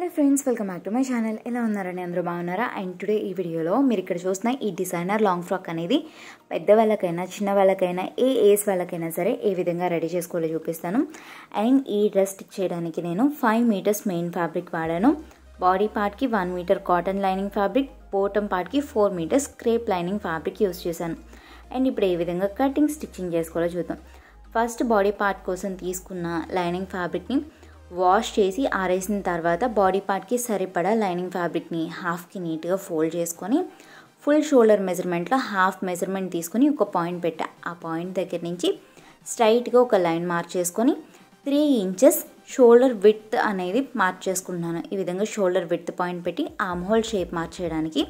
hello friends welcome back to my channel ఎలా ఉన్నారని అందరూ బాగున్నారా అండ్ టుడే ఈ వీడియోలో మీరు ఇక్కడ చూసిన ఈ డిజైనర్ లాంగ్ ఫ్రాక్ అనేది పెద్దవాళ్ళకైనా చిన్న వాళ్ళకైనా ఏ ఏజ్ వాళ్ళకైనా సరే ఏ విధంగా రెడీ చేసుకోవాలో చూపిస్తాను అండ్ ఈ డ్రెస్ స్టిక్ చేయడానికి నేను ఫైవ్ మీటర్స్ మెయిన్ ఫ్యాబ్రిక్ వాడాను బాడీ పార్ట్కి one meter cotton lining fabric bottom పార్ట్కి four meters crepe lining fabric use చేశాను అండ్ ఇప్పుడు ఏ విధంగా కటింగ్ స్టిచ్చింగ్ చేసుకోవాలో చూద్దాం ఫస్ట్ బాడీ పార్ట్ కోసం తీసుకున్న లైనింగ్ ఫ్యాబ్రిక్ని వాష్ చేసి ఆరేసిన తర్వాత బాడీ పార్ట్కి సరిపడా లైనింగ్ ఫ్యాబ్రిక్ని హాఫ్కి నీట్గా ఫోల్డ్ చేసుకొని ఫుల్ షోల్డర్ మెజర్మెంట్లో హాఫ్ మెజర్మెంట్ తీసుకొని ఒక పాయింట్ పెట్టా ఆ పాయింట్ దగ్గర నుంచి స్ట్రైట్గా ఒక లైన్ మార్క్ చేసుకొని త్రీ ఇంచెస్ షోల్డర్ విత్ అనేది మార్క్ చేసుకుంటున్నాను ఈ విధంగా షోల్డర్ విత్ పాయింట్ పెట్టి ఆమ్ హోల్ షేప్ మార్క్ చేయడానికి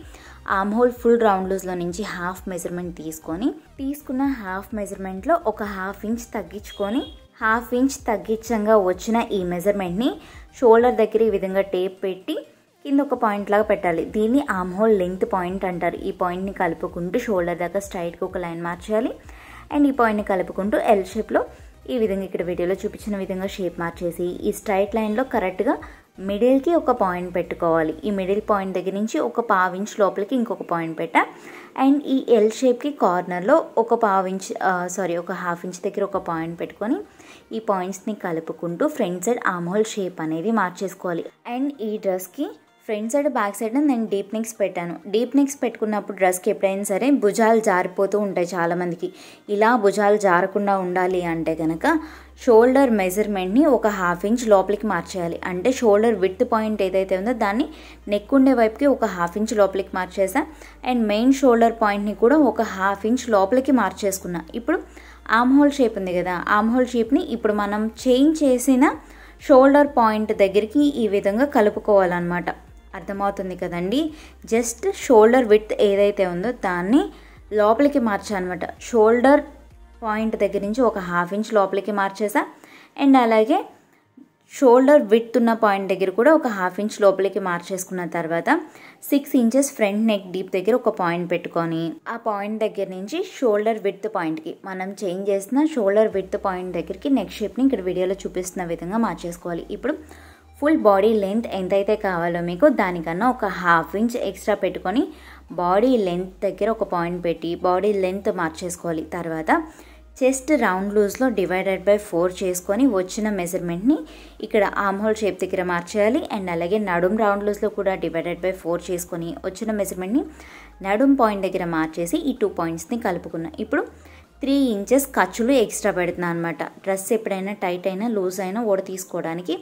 ఆమ్ హోల్ ఫుల్ రౌండ్ లూజ్లో నుంచి హాఫ్ మెజర్మెంట్ తీసుకొని తీసుకున్న హాఫ్ మెజర్మెంట్లో ఒక హాఫ్ ఇంచ్ తగ్గించుకొని హాఫ్ ఇంచ్ తగ్గించంగా వచ్చిన ఈ మెజర్మెంట్ని షోల్డర్ దగ్గర ఈ విధంగా టేప్ పెట్టి కింద ఒక పాయింట్ లాగా పెట్టాలి దీన్ని ఆమ్ హోల్ లెంగ్త్ పాయింట్ అంటారు ఈ పాయింట్ని కలుపుకుంటూ షోల్డర్ దాకా స్ట్రైట్గా ఒక లైన్ మార్చేయాలి అండ్ ఈ పాయింట్ని కలుపుకుంటూ ఎల్ షేప్లో ఈ విధంగా ఇక్కడ వీడియోలో చూపించిన విధంగా షేప్ మార్చేసి ఈ స్ట్రైట్ లైన్లో కరెక్ట్గా మిడిల్కి ఒక పాయింట్ పెట్టుకోవాలి ఈ మిడిల్ పాయింట్ దగ్గర నుంచి ఒక పావు ఇంచ్ లోపలికి ఇంకొక పాయింట్ పెట్టా అండ్ ఈ ఎల్ షేప్కి కార్నర్లో ఒక పావు ఇంచ్ సారీ ఒక హాఫ్ ఇంచ్ దగ్గర ఒక పాయింట్ పెట్టుకొని ఈ పాయింట్స్ని కలుపుకుంటూ ఫ్రంట్ సైడ్ ఆమ్హోల్ షేప్ అనేది మార్చేసుకోవాలి అండ్ ఈ డ్రెస్కి ఫ్రంట్ సైడ్ బ్యాక్ సైడ్ నేను డీప్ నెక్స్ పెట్టాను డీప్ నెక్స్ పెట్టుకున్నప్పుడు డ్రెస్కి ఎప్పుడైనా సరే భుజాలు జారిపోతూ ఉంటాయి చాలామందికి ఇలా భుజాలు జారకుండా ఉండాలి అంటే కనుక షోల్డర్ మెజర్మెంట్ని ఒక హాఫ్ ఇంచ్ లోపలికి మార్చేయాలి అంటే షోల్డర్ విత్ పాయింట్ ఏదైతే ఉందో దాన్ని నెక్ ఉండే వైపుకి ఒక హాఫ్ ఇంచ్ లోపలికి మార్చేసా అండ్ మెయిన్ షోల్డర్ పాయింట్ని కూడా ఒక హాఫ్ ఇంచ్ లోపలికి మార్చేసుకున్నా ఇప్పుడు ఆమ్ హోల్ షేప్ ఉంది కదా ఆమ్ హోల్ షేప్ని ఇప్పుడు మనం చేంజ్ చేసిన షోల్డర్ పాయింట్ దగ్గరికి ఈ విధంగా కలుపుకోవాలన్నమాట అర్థమవుతుంది కదండి జస్ట్ షోల్డర్ విత్ ఏదైతే ఉందో దాన్ని లోపలికి మార్చానమాట షోల్డర్ పాయింట్ దగ్గర నుంచి ఒక హాఫ్ ఇంచ్ లోపలికి మార్చేసా అండ్ అలాగే షోల్డర్ విత్ ఉన్న పాయింట్ దగ్గర కూడా ఒక హాఫ్ ఇంచ్ లోపలికి మార్చేసుకున్న తర్వాత six inches front neck deep దగ్గర ఒక పాయింట్ పెట్టుకొని ఆ పాయింట్ దగ్గర నుంచి షోల్డర్ విత్ పాయింట్కి మనం చేంజ్ చేసిన షోల్డర్ విత్ పాయింట్ దగ్గరికి నెక్ షేప్ని ఇక్కడ వీడియోలో చూపిస్తున్న విధంగా మార్చేసుకోవాలి ఇప్పుడు ఫుల్ బాడీ లెంత్ ఎంతైతే కావాలో మీకు దానికన్నా ఒక హాఫ్ ఇంచ్ ఎక్స్ట్రా పెట్టుకొని బాడీ లెంత్ దగ్గర ఒక పాయింట్ పెట్టి బాడీ లెంత్ మార్చేసుకోవాలి తర్వాత చెస్ట్ రౌండ్ లూజ్లో డివైడెడ్ బై ఫోర్ చేసుకొని వచ్చిన మెజర్మెంట్ని ఇక్కడ ఆమ్ హోల్ షేప్ దగ్గర మార్చేయాలి అండ్ అలాగే నడుం రౌండ్ లూజ్లో కూడా డివైడెడ్ బై ఫోర్ చేసుకొని వచ్చిన మెజర్మెంట్ని నడుం పాయింట్ దగ్గర మార్చేసి ఈ టూ పాయింట్స్ని కలుపుకున్నాం ఇప్పుడు త్రీ ఇంచెస్ ఖర్చులు ఎక్స్ట్రా పెడుతున్నా అనమాట డ్రెస్ ఎప్పుడైనా టైట్ అయినా లూజ్ అయినా ఓడ తీసుకోవడానికి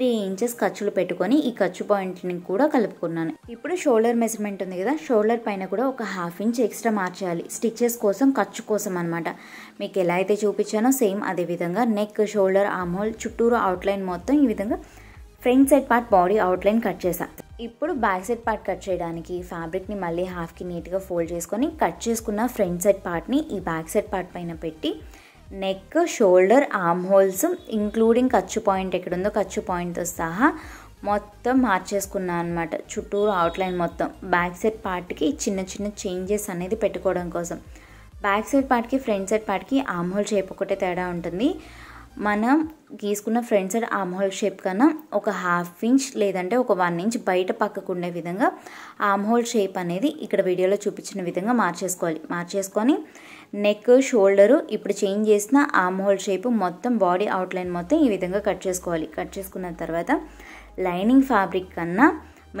త్రీ ఇంచెస్ ఖర్చులు పెట్టుకొని ఈ ఖర్చు పాయింట్ని కూడా కలుపుకున్నాను ఇప్పుడు షోల్డర్ మెజర్మెంట్ ఉంది కదా షోల్డర్ పైన కూడా ఒక హాఫ్ ఇంచ్ ఎక్స్ట్రా మార్చేయాలి స్టిచ్చెస్ కోసం ఖర్చు కోసం అనమాట మీకు ఎలా అయితే చూపించానో సేమ్ అదే విధంగా నెక్ షోల్డర్ ఆమ్హోల్ చుట్టూరు అవుట్లైన్ మొత్తం ఈ విధంగా front side part body outline cut చేశాను ఇప్పుడు బ్యాక్ సైడ్ పార్ట్ కట్ చేయడానికి ఫ్యాబ్రిక్ని మళ్ళీ హాఫ్కి నీట్గా ఫోల్డ్ చేసుకొని కట్ చేసుకున్న ఫ్రంట్ సైడ్ పార్ట్ని ఈ బ్యాక్ సైడ్ పార్ట్ పైన పెట్టి neck shoulder arm holes including ఖర్చు పాయింట్ ఎక్కడుందో ఖర్చు పాయింట్తో సహా మొత్తం మార్చేసుకున్నాను అనమాట చుట్టూరు అవుట్లైన్ మొత్తం బ్యాక్ సైడ్ పార్ట్కి చిన్న చిన్న చేంజెస్ అనేది పెట్టుకోవడం కోసం బ్యాక్ సైడ్ పార్ట్కి ఫ్రంట్ సైడ్ పార్ట్కి ఆర్మ్ హోల్ షేప్ ఒకటే తేడా ఉంటుంది మనం గీసుకున్న front side arm hole shape కన్నా ఒక హాఫ్ ఇంచ్ లేదంటే ఒక వన్ ఇంచ్ బయట పక్కకు ఉండే విధంగా ఆమ్ హోల్ షేప్ అనేది ఇక్కడ వీడియోలో చూపించిన విధంగా మార్చేసుకోవాలి మార్చేసుకొని నెక్ షోల్డరు ఇప్పుడు చేంజ్ చేసిన ఆమ్ హోల్ షేప్ మొత్తం బాడీ అవుట్లైన్ మొత్తం ఈ విధంగా కట్ చేసుకోవాలి కట్ చేసుకున్న తర్వాత లైనింగ్ ఫ్యాబ్రిక్ కన్నా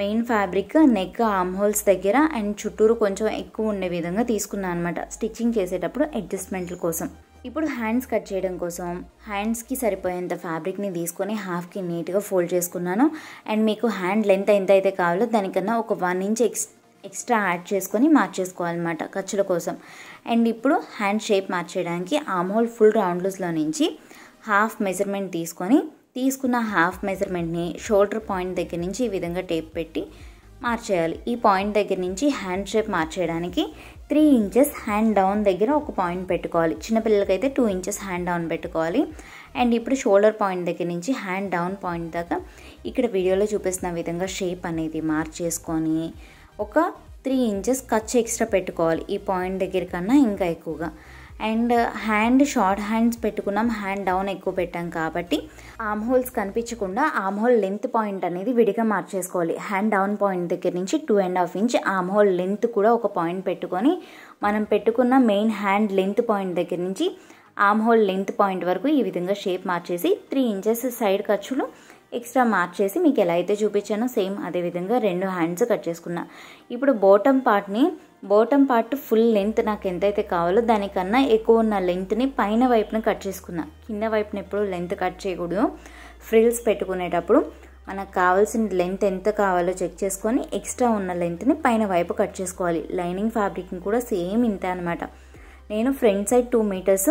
main fabric neck arm holes దగ్గర అండ్ చుట్టూరు కొంచెం ఎక్కువ ఉండే విధంగా తీసుకున్నాను అనమాట స్టిచ్చింగ్ చేసేటప్పుడు అడ్జస్ట్మెంట్ల కోసం ఇప్పుడు హ్యాండ్స్ కట్ చేయడం కోసం హ్యాండ్స్కి సరిపోయేంత ఫ్యాబ్రిక్ని తీసుకొని హాఫ్కి నీట్గా ఫోల్డ్ చేసుకున్నాను అండ్ మీకు హ్యాండ్ లెంత్ ఎంత అయితే కావాలో దానికన్నా ఒక one inch ex extra add చేసుకొని మార్చేసుకోవాలన్నమాట ఖర్చుల కోసం అండ్ ఇప్పుడు హ్యాండ్ షేప్ మార్చేయడానికి ఆమ్హోల్ ఫుల్ లూస్లో నుంచి హాఫ్ మెజర్మెంట్ తీసుకొని తీసుకున్న హాఫ్ మెజర్మెంట్ని షోల్డర్ పాయింట్ దగ్గర నుంచి ఈ విధంగా టేప్ పెట్టి మార్చేయాలి ఈ పాయింట్ దగ్గర నుంచి హ్యాండ్ షేప్ మార్చేయడానికి త్రీ ఇంచెస్ హ్యాండ్ డౌన్ దగ్గర ఒక పాయింట్ పెట్టుకోవాలి చిన్నపిల్లలకైతే టూ ఇంచెస్ హ్యాండ్ డౌన్ పెట్టుకోవాలి అండ్ ఇప్పుడు షోల్డర్ పాయింట్ దగ్గర నుంచి హ్యాండ్ డౌన్ పాయింట్ దాకా ఇక్కడ వీడియోలో చూపిస్తున్న విధంగా షేప్ అనేది మార్చేసుకొని ఒక త్రీ ఇంచెస్ ఖర్చు ఎక్స్ట్రా పెట్టుకోవాలి ఈ పాయింట్ దగ్గర కన్నా ఇంకా ఎక్కువగా అండ్ హ్యాండ్ షార్ట్ హ్యాండ్స్ పెట్టుకున్నాం హ్యాండ్ డౌన్ ఎక్కువ పెట్టాం కాబట్టి ఆమ్ హోల్స్ కనిపించకుండా ఆమ్ హోల్ లెంత్ పాయింట్ అనేది విడిగా మార్చేసుకోవాలి హ్యాండ్ డౌన్ పాయింట్ దగ్గర నుంచి two and half inch arm hole length కూడా ఒక పాయింట్ పెట్టుకొని మనం పెట్టుకున్న మెయిన్ హ్యాండ్ లెంత్ పాయింట్ దగ్గర నుంచి ఆమ్ హోల్ లెంత్ పాయింట్ వరకు ఈ విధంగా షేప్ మార్చేసి త్రీ ఇంచెస్ సైడ్ ఖర్చులు ఎక్స్ట్రా మార్చ్ చేసి మీకు ఎలా అయితే చూపించానో సేమ్ అదేవిధంగా రెండు హ్యాండ్స్ కట్ చేసుకున్నా ఇప్పుడు బోటమ్ పార్ట్ని బోటమ్ పార్ట్ ఫుల్ లెంత్ నాకు ఎంతైతే కావాలో దానికన్నా ఎక్కువ ఉన్న లెంత్ని పైన వైపున కట్ చేసుకున్నా కింద వైపున ఎప్పుడు లెంత్ కట్ చేయకూడదు ఫ్రిల్స్ పెట్టుకునేటప్పుడు మనకు కావాల్సిన లెంత్ ఎంత కావాలో చెక్ చేసుకొని ఎక్స్ట్రా ఉన్న లెంత్ని పైన వైపు కట్ చేసుకోవాలి లైనింగ్ ఫ్యాబ్రిక్ని కూడా సేమ్ ఇంతే అనమాట నేను front side two meters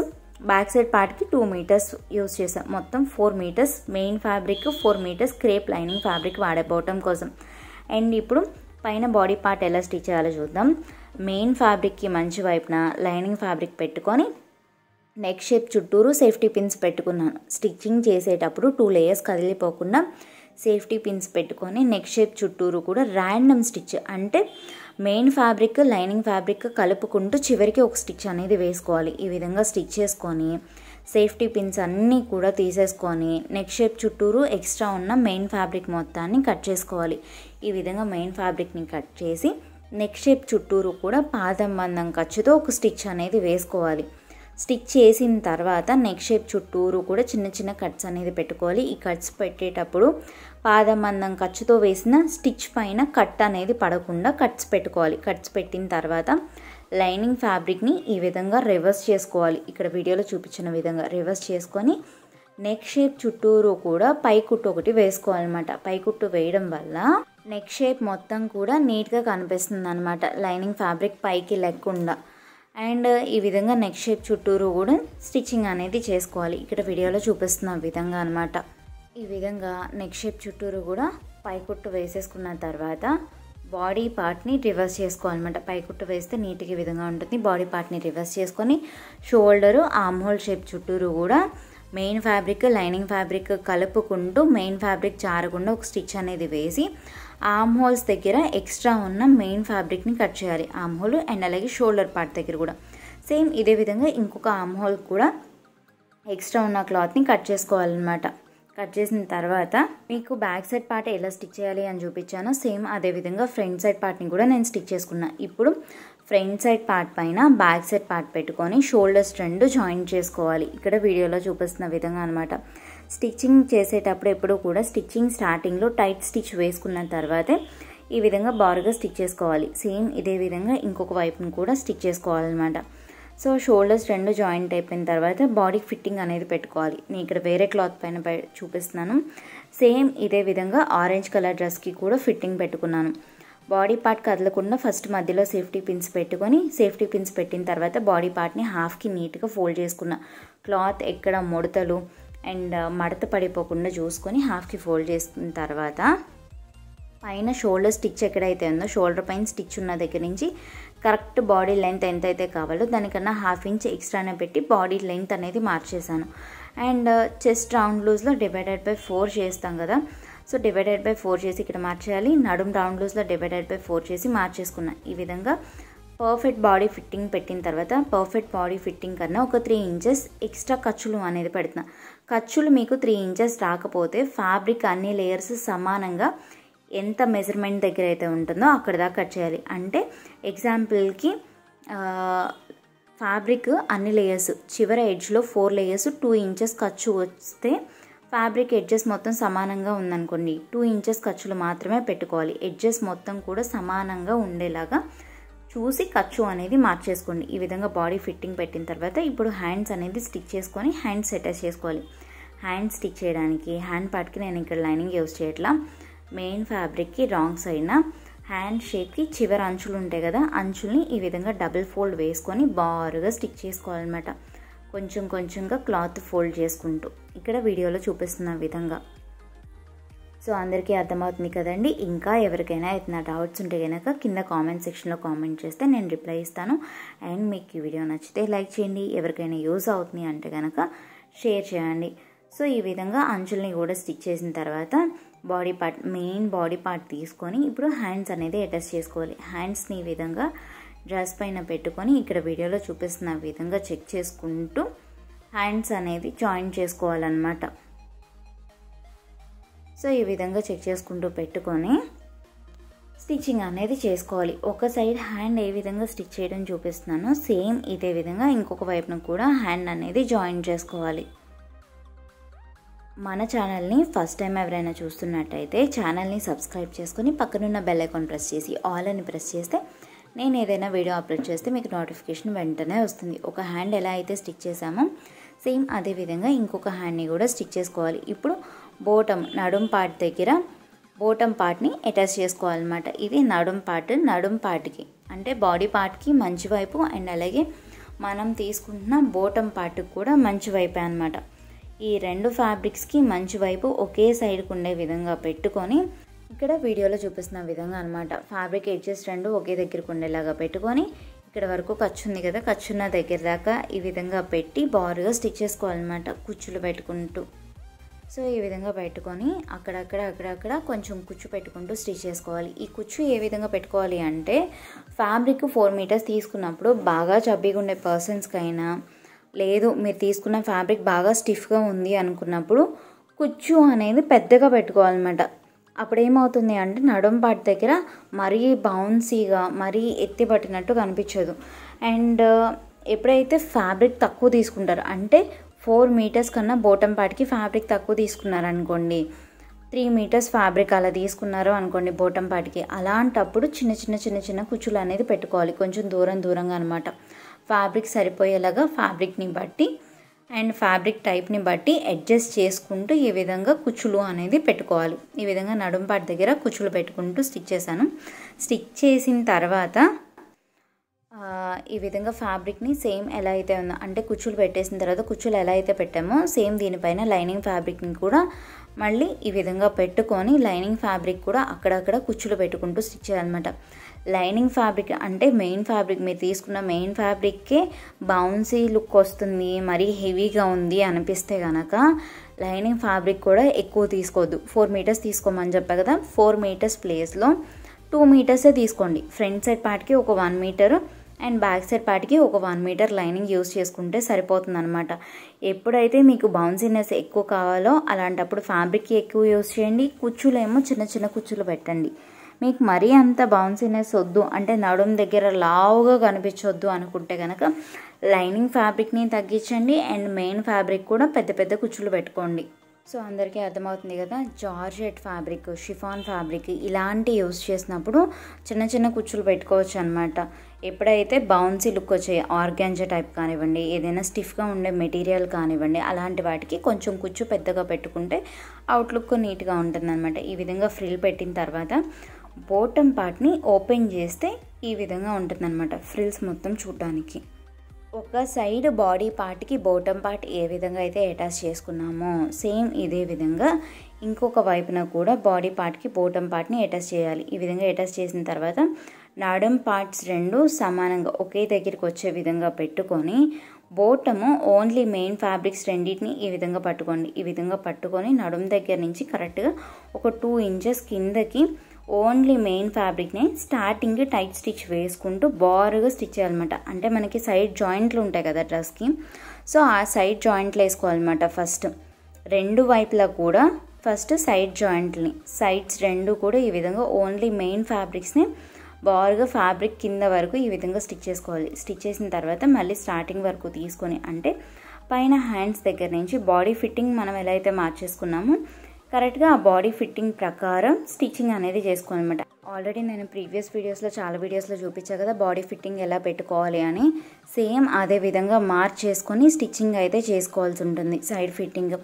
back side పార్ట్కి టూ మీటర్స్ యూస్ చేసాం మొత్తం four meters main fabric four meters crepe lining fabric వాడే కోసం అండ్ ఇప్పుడు పైన బాడీ పార్ట్ ఎలా స్టిచ్ చేయాలో చూద్దాం మెయిన్ ఫ్యాబ్రిక్కి మంచి వైపున లైనింగ్ ఫ్యాబ్రిక్ పెట్టుకొని నెక్ షేప్ చుట్టూరు సేఫ్టీ పిన్స్ పెట్టుకున్నాను స్టిచ్చింగ్ చేసేటప్పుడు టూ లేయర్స్ కదిలిపోకుండా సేఫ్టీ పిన్స్ పెట్టుకొని నెక్ షేప్ చుట్టూరు కూడా ర్యాండమ్ స్టిచ్ అంటే మెయిన్ ఫ్యాబ్రిక్ లైనింగ్ ఫ్యాబ్రిక్ కలుపుకుంటూ చివరికి ఒక స్టిచ్ అనేది వేసుకోవాలి ఈ విధంగా స్టిచ్ చేసుకొని సేఫ్టీ పిన్స్ అన్నీ కూడా తీసేసుకొని నెక్ షేప్ చుట్టూరు ఎక్స్ట్రా ఉన్న మెయిన్ ఫ్యాబ్రిక్ మొత్తాన్ని కట్ చేసుకోవాలి ఈ విధంగా మెయిన్ ఫ్యాబ్రిక్ని కట్ చేసి నెక్ షేప్ చుట్టూరు కూడా పాదం బంధం ఖర్చుతో ఒక స్టిచ్ అనేది వేసుకోవాలి స్టిచ్ చేసిన తర్వాత నెక్ షేప్ చుట్టూరు కూడా చిన్న చిన్న కట్స్ అనేది పెట్టుకోవాలి ఈ కట్స్ పెట్టేటప్పుడు పాదమందం ఖర్చుతో వేసిన స్టిచ్ పైన కట్ అనేది పడకుండా కట్స్ పెట్టుకోవాలి కట్స్ పెట్టిన తర్వాత లైనింగ్ ఫ్యాబ్రిక్ని ఈ విధంగా రివర్స్ చేసుకోవాలి ఇక్కడ వీడియోలో చూపించిన విధంగా రివర్స్ చేసుకొని నెక్ షేప్ చుట్టూరు కూడా పైకుట్టు ఒకటి వేసుకోవాలన్నమాట పైకుట్టు వేయడం వల్ల నెక్ షేప్ మొత్తం కూడా నీట్గా కనిపిస్తుంది అనమాట లైనింగ్ ఫ్యాబ్రిక్ పైకి లేకుండా అండ్ ఈ విధంగా నెక్ షేప్ చుట్టూరు కూడా స్టిచ్చింగ్ అనేది చేసుకోవాలి ఇక్కడ వీడియోలో చూపిస్తున్న విధంగా అనమాట ఈ విధంగా నెక్ షేప్ చుట్టూరు కూడా పైకుట్టు వేసేసుకున్న తర్వాత బాడీ పార్ట్ని రివర్స్ చేసుకోవాలన్నమాట పైకుట్టు వేస్తే నీట్గా విధంగా ఉంటుంది బాడీ పార్ట్ని రివర్స్ చేసుకొని షోల్డరు ఆమ్ హోల్ షేప్ చుట్టూరు కూడా మెయిన్ ఫ్యాబ్రిక్ లైనింగ్ ఫ్యాబ్రిక్ కలుపుకుంటూ మెయిన్ ఫ్యాబ్రిక్ చారకుండా ఒక స్టిచ్ అనేది వేసి ఆమ్ హోల్స్ దగ్గర ఎక్స్ట్రా ఉన్న మెయిన్ ఫ్యాబ్రిక్ని కట్ చేయాలి ఆమ్ హోల్ అండ్ అలాగే షోల్డర్ పార్ట్ దగ్గర కూడా సేమ్ ఇదే విధంగా ఇంకొక ఆమ్ హోల్ కూడా ఎక్స్ట్రా ఉన్న క్లాత్ని కట్ చేసుకోవాలన్నమాట కట్ చేసిన తర్వాత మీకు బ్యాక్ సైడ్ పార్ట్ ఎలా స్టిచ్ చేయాలి అని చూపించానో సేమ్ అదే విధంగా ఫ్రంట్ సైడ్ పార్ట్ని కూడా నేను స్టిచ్ చేసుకున్నాను ఇప్పుడు ఫ్రంట్ సైడ్ పార్ట్ పైన బ్యాక్ సైడ్ పార్ట్ పెట్టుకొని షోల్డర్స్ రెండు జాయింట్ చేసుకోవాలి ఇక్కడ వీడియోలో చూపిస్తున్న విధంగా అనమాట స్టిచ్చింగ్ చేసేటప్పుడు ఎప్పుడూ కూడా స్టిచ్చింగ్ స్టార్టింగ్లో టైట్ స్టిచ్ వేసుకున్న తర్వాతే ఈ విధంగా బారుగా స్టిచ్ చేసుకోవాలి సేమ్ ఇదే విధంగా ఇంకొక వైపును కూడా స్టిచ్ చేసుకోవాలన్నమాట సో షోల్డర్స్ రెండు జాయింట్ అయిపోయిన తర్వాత బాడీ ఫిట్టింగ్ అనేది పెట్టుకోవాలి నేను ఇక్కడ వేరే క్లాత్ పైన చూపిస్తున్నాను సేమ్ ఇదే విధంగా ఆరెంజ్ కలర్ డ్రెస్కి కూడా ఫిట్టింగ్ పెట్టుకున్నాను బాడీ పార్ట్ కదలకుండా ఫస్ట్ మధ్యలో సేఫ్టీ పిన్స్ పెట్టుకొని సేఫ్టీ పిన్స్ పెట్టిన తర్వాత బాడీ పార్ట్ని హాఫ్కి నీట్గా ఫోల్డ్ చేసుకున్న క్లాత్ ఎక్కడ ముడతలు అండ్ మడత పడిపోకుండా చూసుకొని హాఫ్కి ఫోల్డ్ చేసుకున్న తర్వాత పైన షోల్డర్ స్టిచ్ ఎక్కడైతే ఉందో షోల్డర్ పైన స్టిచ్ ఉన్న దగ్గర నుంచి కరెక్ట్ బాడీ లెంత్ ఎంత అయితే కావాలో దానికన్నా హాఫ్ ఇంచ్ ఎక్స్ట్రానే పెట్టి బాడీ లెంత్ అనేది మార్చేసాను అండ్ చెస్ట్ రౌండ్ లూజ్లో డివైడెడ్ బై ఫోర్ చేస్తాం కదా సో డివైడెడ్ బై ఫోర్ చేసి ఇక్కడ మార్చేయాలి నడుం రౌండ్ లూస్లో డివైడెడ్ బై ఫోర్ చేసి మార్చేసుకున్నాను ఈ విధంగా పర్ఫెక్ట్ బాడీ ఫిట్టింగ్ పెట్టిన తర్వాత పర్ఫెక్ట్ బాడీ ఫిట్టింగ్ కన్నా ఒక త్రీ ఇంచెస్ ఎక్స్ట్రా ఖర్చులు అనేది పెడుతున్నా ఖర్చులు మీకు త్రీ ఇంచెస్ రాకపోతే ఫ్యాబ్రిక్ అన్ని లేయర్స్ సమానంగా ఎంత మెజర్మెంట్ దగ్గర అయితే ఉంటుందో అక్కడ దాకా కట్ చేయాలి అంటే ఎగ్జాంపుల్కి ఫ్యాబ్రిక్ అన్ని లేయర్స్ చివరి ఎడ్జ్లో ఫోర్ లేయర్స్ టూ ఇంచెస్ ఖర్చు వస్తే ఫ్యాబ్రిక్ ఎడ్జెస్ మొత్తం సమానంగా ఉందనుకోండి టూ ఇంచెస్ ఖర్చులు మాత్రమే పెట్టుకోవాలి ఎడ్జెస్ మొత్తం కూడా సమానంగా ఉండేలాగా చూసి ఖర్చు అనేది మార్చేసుకోండి ఈ విధంగా బాడీ ఫిట్టింగ్ పెట్టిన తర్వాత ఇప్పుడు హ్యాండ్స్ అనేది స్టిచ్ చేసుకొని హ్యాండ్స్ అటాచ్ చేసుకోవాలి హ్యాండ్ స్టిచ్ చేయడానికి హ్యాండ్ పార్ట్కి నేను ఇక్కడ లైనింగ్ యూస్ చేయట్లా మెయిన్ ఫ్యాబ్రిక్కి రాంగ్ సైడ్న హ్యాండ్ షేప్కి చివరి అంచులు ఉంటాయి కదా అంచుల్ని ఈ విధంగా డబుల్ ఫోల్డ్ వేసుకొని బారుగా స్టిచ్ చేసుకోవాలన్నమాట కొంచెం కొంచెంగా క్లాత్ ఫోల్డ్ చేసుకుంటూ ఇక్కడ వీడియోలో చూపిస్తున్న విధంగా సో అందరికీ అర్థమవుతుంది కదండి ఇంకా ఎవరికైనా ఏదైనా డౌట్స్ ఉంటే కనుక కింద కామెంట్ సెక్షన్లో కామెంట్ చేస్తే నేను రిప్లై ఇస్తాను అండ్ మీకు ఈ వీడియో నచ్చితే లైక్ చేయండి ఎవరికైనా యూజ్ అవుతుంది అంటే కనుక షేర్ చేయండి సో ఈ విధంగా అంచుల్ని కూడా స్టిచ్ చేసిన తర్వాత body part main body part తీసుకొని ఇప్పుడు హ్యాండ్స్ అనేది అటాచ్ చేసుకోవాలి హ్యాండ్స్ని ఈ విధంగా డ్రెస్ పైన పెట్టుకొని ఇక్కడ వీడియోలో చూపిస్తున్న విధంగా చెక్ చేసుకుంటూ హ్యాండ్స్ అనేవి జాయిన్ చేసుకోవాలన్నమాట సో ఈ విధంగా చెక్ చేసుకుంటూ పెట్టుకొని స్టిచ్చింగ్ అనేది చేసుకోవాలి ఒక సైడ్ హ్యాండ్ ఏ విధంగా స్టిచ్ చేయడం చూపిస్తున్నానో సేమ్ ఇదే విధంగా ఇంకొక వైపున కూడా హ్యాండ్ అనేది జాయిన్ చేసుకోవాలి మన ఛానల్ని ఫస్ట్ టైం ఎవరైనా చూస్తున్నట్టయితే ఛానల్ని సబ్స్క్రైబ్ చేసుకొని పక్కనున్న బెల్ ఐకాన్ ప్రెస్ చేసి ఆల్ అని ప్రెస్ చేస్తే నేను ఏదైనా వీడియో అప్లోడ్ చేస్తే మీకు నోటిఫికేషన్ వెంటనే వస్తుంది ఒక హ్యాండ్ ఎలా అయితే స్టిచ్ చేసామో సేమ్ అదేవిధంగా ఇంకొక హ్యాండ్ని కూడా స్టిచ్ చేసుకోవాలి ఇప్పుడు బోటం నడుం పార్ట్ దగ్గర బోటం పార్ట్ని అటాచ్ చేసుకోవాలన్నమాట ఇది నడుం పార్ట్ నడుం పార్ట్కి అంటే బాడీ పార్ట్కి మంచి వైపు అండ్ అలాగే మనం తీసుకుంటున్న బోటం పార్ట్కి కూడా మంచి వైపే అనమాట ఈ రెండు ఫ్యాబ్రిక్స్కి మంచి వైపు ఒకే సైడ్కి ఉండే విధంగా పెట్టుకొని ఇక్కడ వీడియోలో చూపిస్తున్న విధంగా అనమాట ఫ్యాబ్రిక్ ఎడ్జెస్ రెండు ఒకే దగ్గరకు ఉండేలాగా పెట్టుకొని ఇక్కడ వరకు ఖర్చు ఉంది కదా ఖర్చు ఉన్న దగ్గర దాకా ఈ విధంగా పెట్టి బారుగా స్టిచ్ చేసుకోవాలన్నమాట కుచ్చులు పెట్టుకుంటూ సో ఈ విధంగా పెట్టుకొని అక్కడక్కడ అక్కడక్కడ కొంచెం కుచ్చు పెట్టుకుంటూ స్టిచ్ చేసుకోవాలి ఈ కుచ్చు ఏ విధంగా పెట్టుకోవాలి అంటే ఫ్యాబ్రిక్ ఫోర్ మీటర్స్ తీసుకున్నప్పుడు బాగా చబ్బీగా ఉండే పర్సన్స్కైనా లేదు మీరు తీసుకున్న ఫ్యాబ్రిక్ బాగా స్టిఫ్గా ఉంది అనుకున్నప్పుడు కుచ్చు అనేది పెద్దగా పెట్టుకోవాలన్నమాట అప్పుడు ఏమవుతుంది అంటే నడుంపాటి దగ్గర మరీ బౌన్సీగా మరీ ఎత్తిపట్టినట్టు కనిపించదు అండ్ ఎప్పుడైతే ఫ్యాబ్రిక్ తక్కువ తీసుకుంటారు అంటే ఫోర్ మీటర్స్ కన్నా బోటం పాటికి ఫ్యాబ్రిక్ తక్కువ తీసుకున్నారనుకోండి త్రీ మీటర్స్ ఫ్యాబ్రిక్ అలా తీసుకున్నారు అనుకోండి బోటం పాటికి అలాంటప్పుడు చిన్న చిన్న చిన్న చిన్న కుచ్చులు అనేది పెట్టుకోవాలి కొంచెం దూరం దూరంగా అనమాట ఫ్యాబ్రిక్ సరిపోయేలాగా ఫ్యాబ్రిక్ని బట్టి అండ్ ఫ్యాబ్రిక్ టైప్ని బట్టి అడ్జస్ట్ చేసుకుంటూ ఈ విధంగా కుచ్చులు అనేది పెట్టుకోవాలి ఈ విధంగా నడుంపాటి దగ్గర కుచ్చులు పెట్టుకుంటూ స్టిచ్ చేశాను స్టిచ్ చేసిన తర్వాత ఈ విధంగా ఫ్యాబ్రిక్ని సేమ్ ఎలా అయితే ఉందో అంటే కుచ్చులు పెట్టేసిన తర్వాత కుచ్చులు ఎలా అయితే పెట్టామో సేమ్ దీనిపైన లైనింగ్ ఫ్యాబ్రిక్ని కూడా మళ్ళీ ఈ విధంగా పెట్టుకొని లైనింగ్ ఫ్యాబ్రిక్ కూడా అక్కడక్కడ కుచ్చులు పెట్టుకుంటూ స్టిచ్ చేయాలన్నమాట లైనింగ్ ఫ్యాబ్రిక్ అంటే మెయిన్ ఫ్యాబ్రిక్ మీరు తీసుకున్న మెయిన్ ఫ్యాబ్రిక్కే బౌన్సీ లుక్ వస్తుంది మరీ హెవీగా ఉంది అనిపిస్తే కనుక లైనింగ్ ఫ్యాబ్రిక్ కూడా ఎక్కువ తీసుకోవద్దు ఫోర్ మీటర్స్ తీసుకోమని చెప్పా కదా ఫోర్ మీటర్స్ ప్లేస్లో టూ మీటర్సే తీసుకోండి ఫ్రంట్ సైడ్ పాటికి ఒక one meter and back side పాటికి ఒక వన్ మీటర్ లైనింగ్ యూస్ చేసుకుంటే సరిపోతుంది అనమాట ఎప్పుడైతే మీకు బౌన్సీనెస్ ఎక్కువ కావాలో అలాంటప్పుడు ఫ్యాబ్రిక్ ఎక్కువ యూస్ చేయండి కుచ్చులేమో చిన్న చిన్న కుచ్చులు పెట్టండి మీకు మరీ అంత బౌన్సీనెస్ వద్దు అంటే నడుం దగ్గర లావుగా కనిపించొద్దు అనుకుంటే కనుక లైనింగ్ ఫ్యాబ్రిక్ని తగ్గించండి అండ్ మెయిన్ ఫ్యాబ్రిక్ కూడా పెద్ద పెద్ద కుచ్చులు పెట్టుకోండి సో అందరికీ అర్థమవుతుంది కదా జార్జెట్ ఫ్యాబ్రిక్ షిఫాన్ ఫ్యాబ్రిక్ ఇలాంటి యూస్ చేసినప్పుడు చిన్న చిన్న కుచ్చులు పెట్టుకోవచ్చు అనమాట ఎప్పుడైతే బౌన్సీ లుక్ వచ్చే ఆర్గాన్జా టైప్ కానివ్వండి ఏదైనా స్టిఫ్గా ఉండే మెటీరియల్ కానివ్వండి అలాంటి వాటికి కొంచెం కుచ్చు పెద్దగా పెట్టుకుంటే అవుట్లుక్ నీట్గా అనమాట ఈ విధంగా ఫ్రిల్ పెట్టిన తర్వాత బోటం పార్ట్ని ఓపెన్ చేస్తే ఈ విధంగా ఉంటుందన్నమాట ఫ్రిల్స్ మొత్తం చూడడానికి ఒక సైడ్ బాడీ పార్ట్కి బోటం పార్ట్ ఏ విధంగా అయితే అటాచ్ చేసుకున్నామో సేమ్ ఇదే విధంగా ఇంకొక వైపున కూడా బాడీ పార్ట్కి బోటం పార్ట్ని అటాచ్ చేయాలి ఈ విధంగా అటాచ్ చేసిన తర్వాత నాడం పార్ట్స్ రెండు సమానంగా ఒకే దగ్గరికి వచ్చే విధంగా పెట్టుకొని బోటము ఓన్లీ మెయిన్ ఫ్యాబ్రిక్స్ రెండింటిని ఈ విధంగా పట్టుకోండి ఈ విధంగా పట్టుకొని నడుం దగ్గర నుంచి కరెక్ట్గా ఒక టూ ఇంచెస్ కిందకి ఓన్లీ మెయిన్ ఫ్యాబ్రిక్ని స్టార్టింగ్ టైట్ స్టిచ్ వేసుకుంటూ బారుగా స్టిచ్ చేయాలన్నమాట అంటే మనకి సైడ్ జాయింట్లు ఉంటాయి కదా డ్రెస్కి సో ఆ సైడ్ జాయింట్లు వేసుకోవాలన్నమాట ఫస్ట్ రెండు వైపులా కూడా ఫస్ట్ సైడ్ జాయింట్ని సైడ్స్ రెండు కూడా ఈ విధంగా ఓన్లీ మెయిన్ ఫ్యాబ్రిక్స్ని బారుగా ఫ్యాబ్రిక్ కింద వరకు ఈ విధంగా స్టిచ్ చేసుకోవాలి స్టిచ్ చేసిన తర్వాత మళ్ళీ స్టార్టింగ్ వరకు తీసుకొని అంటే పైన హ్యాండ్స్ దగ్గర నుంచి బాడీ ఫిట్టింగ్ మనం ఎలా అయితే మార్చేసుకున్నామో కరెక్ట్గా ఆ బాడీ ఫిట్టింగ్ ప్రకారం స్టిచ్చింగ్ అనేది చేసుకోవాలి అనమాట ఆల్రెడీ నేను ప్రీవియస్ వీడియోస్లో చాలా వీడియోస్లో చూపించాను కదా బాడీ ఫిట్టింగ్ ఎలా పెట్టుకోవాలి అని సేమ్ అదే విధంగా మార్క్ చేసుకొని స్టిచ్చింగ్ అయితే చేసుకోవాల్సి ఉంటుంది సైడ్ ఫిట్టింగ్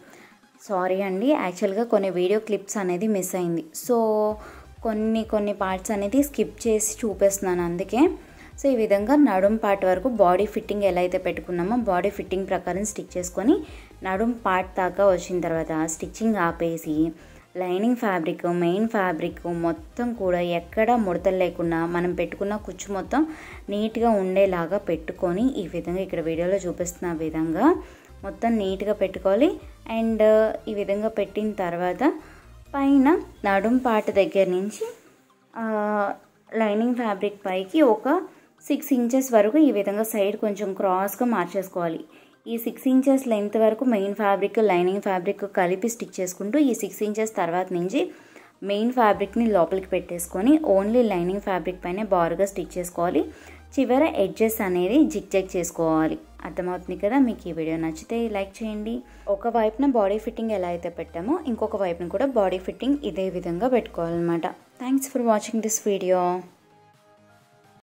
సారీ అండి యాక్చువల్గా కొన్ని వీడియో క్లిప్స్ అనేది మిస్ అయింది సో కొన్ని కొన్ని పార్ట్స్ అనేది స్కిప్ చేసి చూపిస్తున్నాను అందుకే సో ఈ విధంగా నడుం పార్ట్ వరకు బాడీ ఫిట్టింగ్ ఎలా అయితే పెట్టుకున్నామో బాడీ ఫిట్టింగ్ ప్రకారం స్టిచ్ చేసుకొని నడుం పార్ట్ దాకా వచ్చిన తర్వాత స్టిచ్చింగ్ ఆపేసి లైనింగ్ ఫ్యాబ్రిక్ మెయిన్ ఫ్యాబ్రిక్ మొత్తం కూడా ఎక్కడ ముడతలు లేకుండా మనం పెట్టుకున్న కుచ్చు మొత్తం నీట్గా ఉండేలాగా పెట్టుకొని ఈ విధంగా ఇక్కడ వీడియోలో చూపిస్తున్న విధంగా మొత్తం నీట్గా పెట్టుకోవాలి అండ్ ఈ విధంగా పెట్టిన తర్వాత పైన నడుం పాట దగ్గర నుంచి లైనింగ్ ఫ్యాబ్రిక్ పైకి ఒక సిక్స్ ఇంచెస్ వరకు ఈ విధంగా సైడ్ కొంచెం క్రాస్గా మార్చేసుకోవాలి ఈ సిక్స్ ఇంచెస్ లెంత్ వరకు మెయిన్ ఫ్యాబ్రిక్ లైనింగ్ ఫ్యాబ్రిక్ కలిపి స్టిక్ చేసుకుంటూ ఈ సిక్స్ ఇంచెస్ తర్వాత నుంచి మెయిన్ ఫ్యాబ్రిక్ని లోపలికి పెట్టేసుకొని ఓన్లీ లైనింగ్ ఫ్యాబ్రిక్ పైన బారుగా స్టిచ్ చేసుకోవాలి చివర ఎడ్జెస్ అనేది జిక్ జెక్ చేసుకోవాలి అర్థమవుతుంది కదా మీకు ఈ వీడియో నచ్చితే లైక్ చేయండి ఒక వైపున బాడీ ఫిట్టింగ్ ఎలా అయితే పెట్టామో ఇంకొక వైపున కూడా బాడీ ఫిట్టింగ్ ఇదే విధంగా పెట్టుకోవాలన్నమాట thanks for watching this video